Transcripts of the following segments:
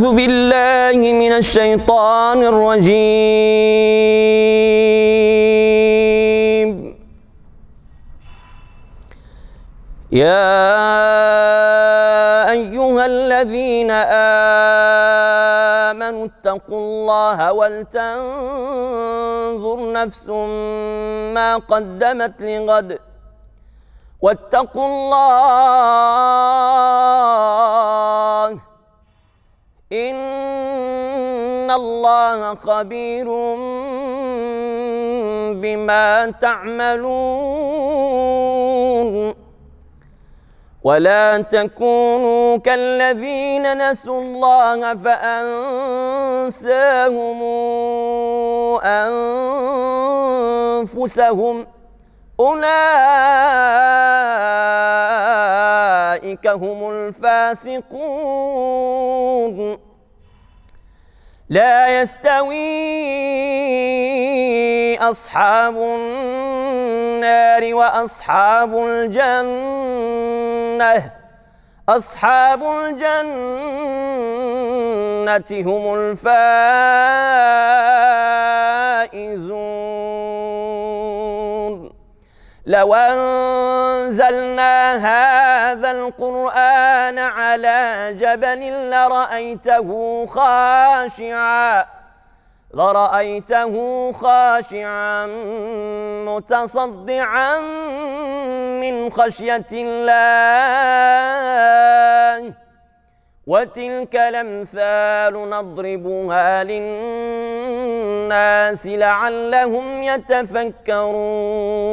أعوذ بالله من الشيطان الرجيم يا أيها الذين آمنوا اتقوا الله ولتنظر نفس ما قدمت لغد واتقوا الله إن الله خبير بما تعملون ولا تكونوا كالذين نسوا الله فأنساهم أنفسهم أولئك هم الفاسقون لا يستوي أصحاب النار وأصحاب الجنة أصحاب الجنة هم الفائزون لو أنزلنا هذا القرآن على جبل لرأيته خاشعا لرأيته خاشعا متصدعا من خشية الله وتلك الأمثال نضربها للناس لعلهم يتفكرون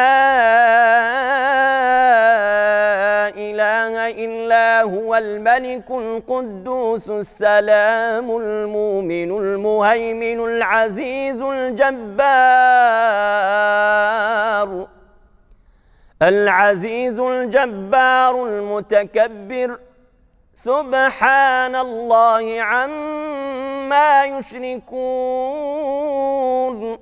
إله هو الملك القدوس السلام المؤمن المهيمن العزيز الجبار العزيز الجبار المتكبر سبحان الله عما يشركون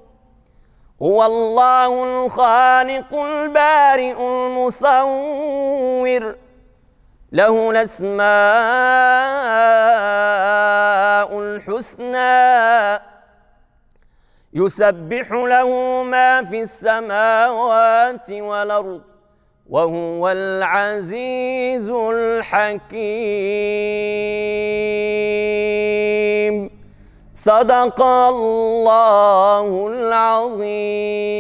هو الله الخالق البارئ المصور له الاسماء الحسنى يسبح له ما في السماوات والارض وهو العزيز الحكيم صدق الله العظيم